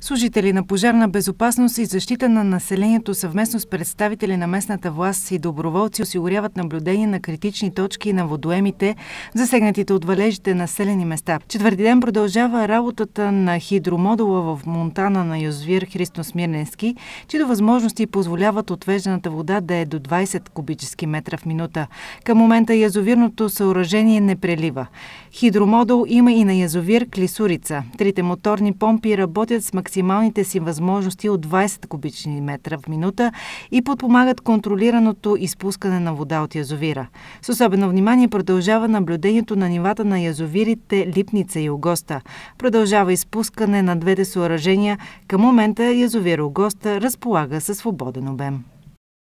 Служители на пожарна безопасност и защита на населението съвместно с представители на местната власт и доброволци осигуряват наблюдение на критични точки на водоемите, засегнатите от валежите населени места. Четвърти ден продължава работата на хидромодула в Монтана на Йозвир Христо Смирненски, чието възможности позволяват отвежданата вода да е до 20 кубически метра в минута. Към момента язовирното съоръжение не прелива. Хидромодул има и на язовир Клисурица. Трите моторни помпи работят с максимално максималните си възможности от 20 кубични метра в минута и подпомагат контролираното изпускане на вода от язовира. С особено внимание продължава наблюдението на нивата на язовирите Липница и Огоста. Продължава изпускане на двете съоръжения. Към момента язовир Огоста разполага със свободен обем.